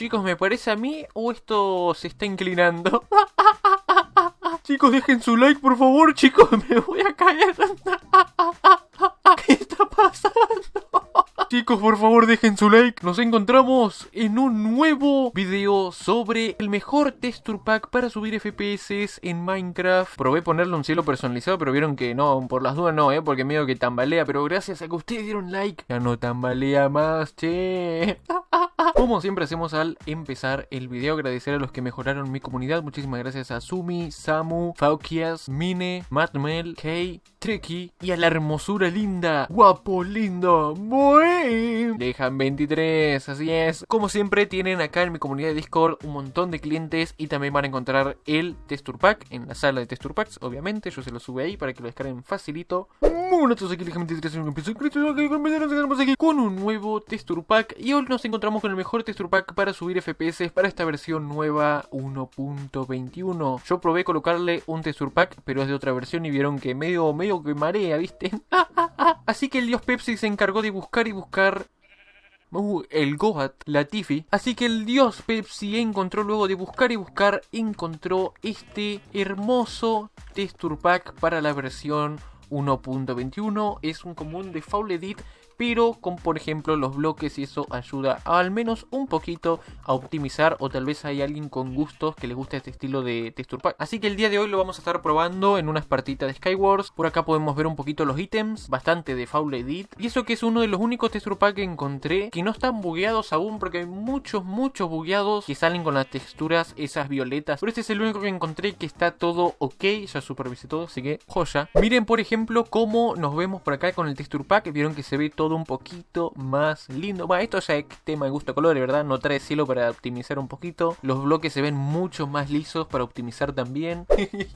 Chicos, ¿me parece a mí o esto se está inclinando? chicos, dejen su like, por favor. Chicos, me voy a caer. ¿Qué está pasando? Chicos, por favor dejen su like. Nos encontramos en un nuevo video sobre el mejor texture pack para subir FPS en Minecraft. Probé ponerle un cielo personalizado, pero vieron que no, por las dudas no, ¿eh? Porque medio que tambalea. Pero gracias a que ustedes dieron like, ya no tambalea más, che. Como siempre hacemos al empezar el video, agradecer a los que mejoraron mi comunidad. Muchísimas gracias a Sumi, Samu, Faukias, Mine, Matmel, Kay, Treki y a la hermosura linda, guapo lindo, muy Dejan 23, así es. Como siempre, tienen acá en mi comunidad de Discord un montón de clientes y también van a encontrar el Texture Pack en la sala de Texture Packs, obviamente. Yo se lo sube ahí para que lo descarguen facilito. aquí 23 con un nuevo Texture Pack y hoy nos encontramos con el mejor Texture Pack para subir FPS para esta versión nueva 1.21. Yo probé colocarle un Texture Pack, pero es de otra versión y vieron que medio, medio que marea, ¿viste? Así que el dios Pepsi se encargó de buscar y buscar Uh, el Goat, la Tiffy Así que el dios Pepsi encontró luego de buscar y buscar, encontró este hermoso texture pack para la versión 1.21 es un común de Foul Edit, pero con por ejemplo los bloques y eso ayuda al menos un poquito a optimizar o tal vez hay alguien con gustos que le guste este estilo de texture pack. Así que el día de hoy lo vamos a estar probando en unas partitas de Skywars. Por acá podemos ver un poquito los ítems, bastante de Foul Edit. Y eso que es uno de los únicos texture pack que encontré que no están bugueados aún porque hay muchos, muchos bugueados que salen con las texturas esas violetas. Pero este es el único que encontré que está todo ok, ya supervisé todo, así que joya. Miren por ejemplo como nos vemos por acá con el texture pack. Vieron que se ve todo un poquito más lindo. Bueno, esto ya es tema de gusto color, ¿verdad? No trae cielo para optimizar un poquito. Los bloques se ven mucho más lisos para optimizar también.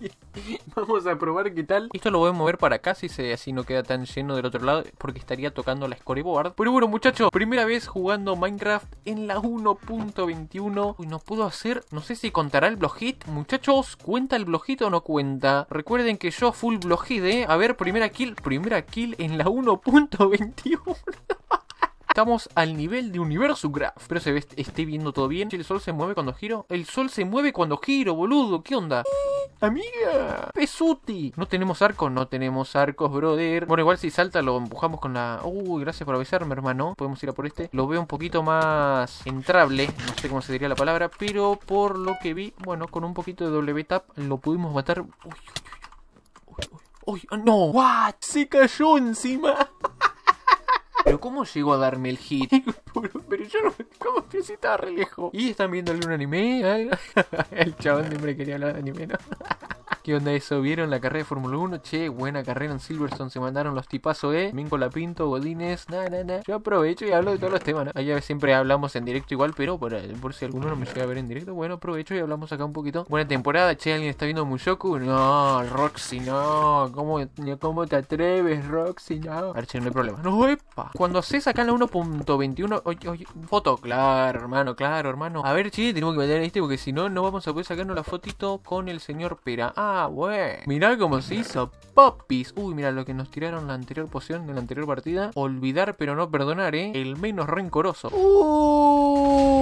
Vamos a probar qué tal. Esto lo voy a mover para acá si se, así no queda tan lleno del otro lado porque estaría tocando la scoreboard. Pero bueno, muchachos, primera vez jugando Minecraft en la 1.21. Uy, no pudo hacer, no sé si contará el blog hit. Muchachos, ¿cuenta el blog o no cuenta? Recuerden que yo full blog hit, ¿eh? A ver, primera kill, primera kill en la 1.21. Estamos al nivel de Universo Graph. Pero se ve, esté viendo todo bien. El sol se mueve cuando giro. El sol se mueve cuando giro, boludo. ¿Qué onda? Amiga, Pesuti. No tenemos arcos, no tenemos arcos, brother. Bueno, igual si salta lo empujamos con la. Uy, gracias por avisarme, hermano. Podemos ir a por este. Lo veo un poquito más entrable. No sé cómo se diría la palabra. Pero por lo que vi, bueno, con un poquito de W tap lo pudimos matar. Uy, ¡Uy! ¡No! ¡What! ¡Se cayó encima! Pero ¿cómo llegó a darme el hit? Pero yo no... ¿Cómo? que si estaba re lejos. ¿Y están viendo algún anime? el chabón siempre quería hablar de anime, ¿no? ¿Qué onda eso? ¿Vieron la carrera de Fórmula 1? Che, buena carrera en Silverstone. Se mandaron los tipazos, ¿eh? Mingo Lapinto, Godines, nada, nada, na. Yo aprovecho y hablo de todos los temas, ¿no? Allá siempre hablamos en directo igual, pero por, si alguno no me llega a ver en directo, bueno, aprovecho y hablamos acá un poquito. Buena temporada, che, ¿alguien está viendo Mushoku? No, Roxy, no. ¿Cómo, cómo te atreves, Roxy? No. A ver, che, no hay problema. No, epa. Cuando haces acá la 1.21, oye, oye, foto, claro, hermano, claro, hermano. A ver, che, tenemos que meter este porque si no, no vamos a poder sacarnos la fotito con el señor Pera. Ah, Ah, Mirá cómo se hizo Poppies. Uy, mira lo que nos tiraron la anterior poción de la anterior partida. Olvidar pero no perdonar, ¿eh? El menos rencoroso. Uh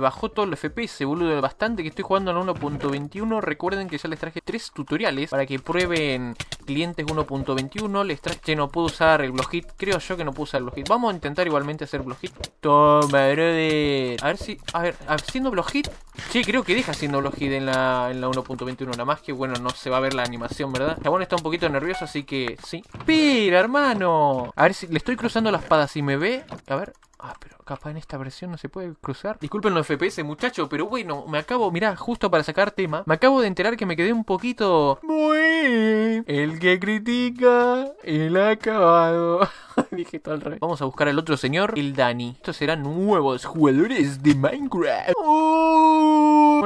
bajó todo el FPS, boludo, bastante que estoy jugando en 1.21. Recuerden que ya les traje tres tutoriales para que prueben clientes 1.21. Les traje que no puedo usar el hit creo yo que no puedo usar el hit Vamos a intentar igualmente hacer hit Toma, brother. A ver si, a ver, haciendo hit Sí, creo que deja haciendo block en la, en la 1.21, nada más que bueno, no se va a ver la animación, ¿verdad? bueno está un poquito nervioso, así que sí. ¡Pira, hermano! A ver si le estoy cruzando la espada, si me ve. A ver, Ah, pero capaz en esta versión no se puede cruzar. Disculpen los FPS, muchacho, pero bueno, me acabo, mirá, justo para sacar tema, me acabo de enterar que me quedé un poquito. Muy. El que critica el acabado. Dije todo al revés. Vamos a buscar al otro señor, el Dani. Estos serán nuevos jugadores de Minecraft. Oh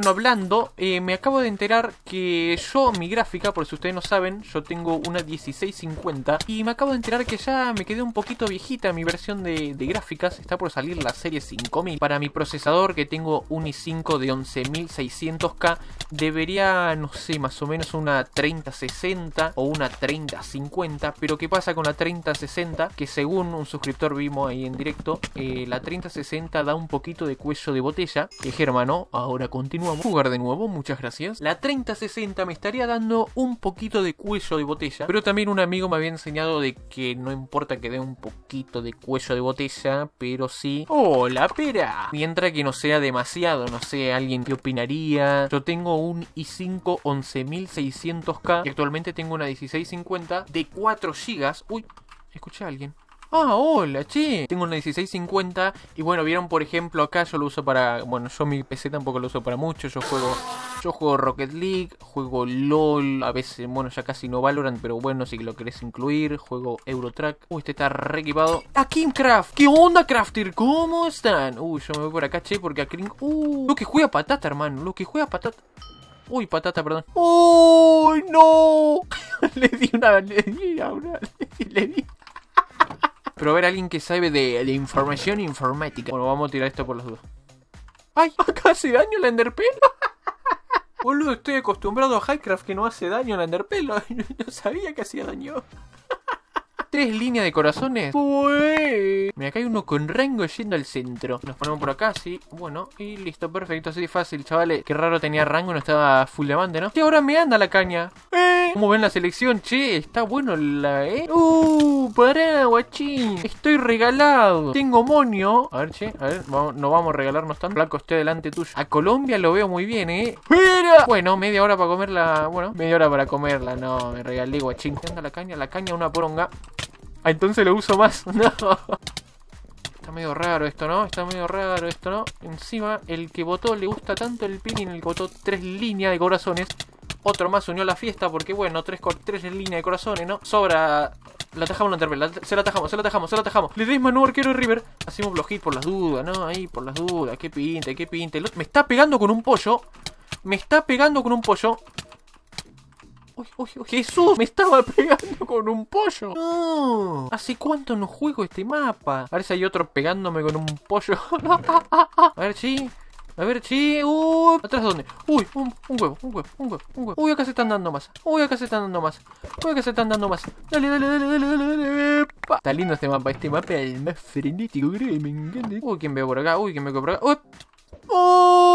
hablando, eh, me acabo de enterar que yo, mi gráfica, por si ustedes no saben, yo tengo una 1650 y me acabo de enterar que ya me quedé un poquito viejita mi versión de, gráficas, está por salir la serie 5000. Para mi procesador que tengo un i5 de 11600K, debería, no sé, más o menos una 3060 o una 3050, pero ¿qué pasa con la 3060? Que según un suscriptor vimos ahí en directo, eh, la 3060 da un poquito de cuello de botella. Que Germano, ahora continúa jugar de nuevo, muchas gracias. La 3060 me estaría dando un poquito de cuello de botella, pero también un amigo me había enseñado de que no importa que dé un poquito de cuello de botella, pero sí... hola pera! Mientras que no sea demasiado, no sé, alguien que opinaría... Yo tengo un i5 11600K y actualmente tengo una 1650 de 4 gigas Uy, escuché a alguien. Ah, hola, che. Tengo una 1650 y bueno, vieron por ejemplo acá yo lo uso para... Bueno, yo mi PC tampoco lo uso para mucho, yo juego... Yo juego Rocket League, juego LOL, a veces, bueno, ya casi no valoran pero bueno, si lo querés incluir, juego Eurotrack. Uy, este está re equipado. ¡A Kingcraft! ¿Qué onda, Crafter? ¿Cómo están? Uy, yo me voy por acá, che, porque a Kring... Uy, uh, lo que juega patata, hermano, lo que juega patata... Uy, patata, perdón. ¡Uy, no! le Le di una... Le di... pero ver a alguien que sabe de, la información informática. Bueno, vamos a tirar esto por los dos. ¡Ay! Acá hace daño el enderpelo. Boludo, estoy acostumbrado a Highcraft que no hace daño la pelo no sabía que hacía daño tres líneas de corazones. me Mira, acá uno con rango yendo al centro. Nos ponemos por acá, sí. Bueno, y listo, perfecto. Así de fácil, chavales. Qué raro tenía rango, no estaba full diamante, ¿no? Y ahora me anda la caña. Eh. ¿Cómo ven la selección? Che, está bueno la... ¿eh? ¡Uh! Pará, guachín. Estoy regalado. Tengo monio. A ver, che, a ver, no vamos a regalarnos tanto Blanco, estoy delante tuyo. A Colombia lo veo muy bien, ¿eh? ¡Mira! Bueno, media hora para comerla. Bueno, media hora para comerla. No, me regalé, guachín. ¿Qué anda la caña? La caña, una poronga. Ah, entonces lo uso más. No. Está medio raro esto, ¿no? Está medio raro esto, ¿no? Encima, el que votó le gusta tanto el pin y el que votó tres líneas de corazones. Otro más unió a la fiesta porque, bueno, tres, tres líneas de corazones, ¿no? Sobra la atajamos la interpel, se la tajamos. se la tajamos. se la tajamos. Le deis manual arquero de River. Hacemos block por las dudas, ¿no? Ahí, por las dudas. Qué pinta, qué pinta. Me está pegando con un pollo. Me está pegando con un pollo. Uy, uy, uy, Jesús, me estaba pegando con un pollo. No. ¿Hace cuánto no juego este mapa? A ver si hay otro pegándome con un pollo. A ver, sí. A ver, sí. Uy, ¿Atrás dónde? Uy, un, un, huevo, un huevo, un huevo, un huevo. Uy, acá se están dando más. Uy, acá se están dando más. Uy, acá se están dando más. Dale, dale, dale, dale, dale. dale. Está lindo este mapa. Este mapa es el más frenético, creo. Me encanta. Uy, ¿quién veo por acá? Uy, ¿quién veo por acá? Uy. ¡Oh!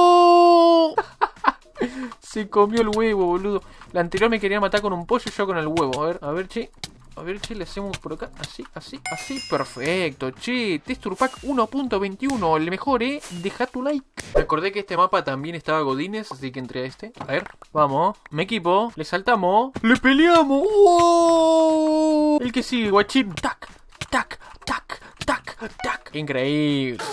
Se comió el huevo, boludo. La anterior me quería matar con un pollo, y yo con el huevo. A ver, a ver, che. A ver, che, le hacemos por acá. Así, así, así. Perfecto, che. Texture Pack 1.21. El mejor, eh. Deja tu like. Me acordé que este mapa también estaba Godines, así que entré a este. A ver, vamos. Me equipo. Le saltamos. ¡Le peleamos! El que sigue, guachín. Tac, tac, tac, tac, tac. Increíble.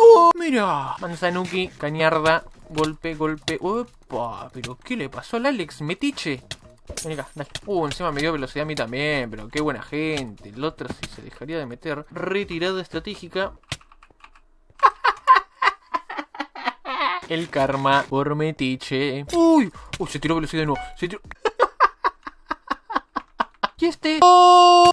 ¡Oh! Mira. Manzanuki, cañarda. Golpe, golpe. Opa, pero ¿qué le pasó al Alex? Metiche. Ven dale. Uh, encima me dio velocidad a mí también, pero qué buena gente. El otro sí se dejaría de meter. Retirada estratégica. El karma por metiche. ¡Uy! ¡Uy! Se tiró velocidad de nuevo. Se tiró. Y este.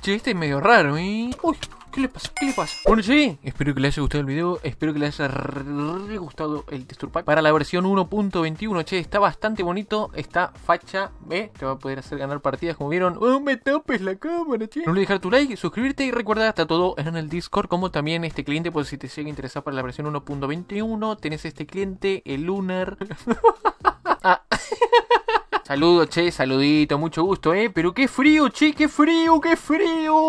Che, este es medio raro, ¿eh? ¡Uy! ¿Qué le pasa? ¿Qué le pasa? Bueno, sí, espero que les haya gustado el video, espero que les haya re gustado el texture pack. Para la versión 1.21, che, está bastante bonito, esta facha, ¿eh? Te va a poder hacer ganar partidas, como vieron. ¡Oh, me topes la cámara, che! No olvides dejar tu like, suscribirte y recuerda, hasta todo en el Discord, como también este cliente, por pues si te sigue interesado para la versión 1.21, tenés este cliente, el Lunar. Saludo, ah. Saludos, che, saludito, mucho gusto, ¿eh? Pero qué frío, che, qué frío, qué frío.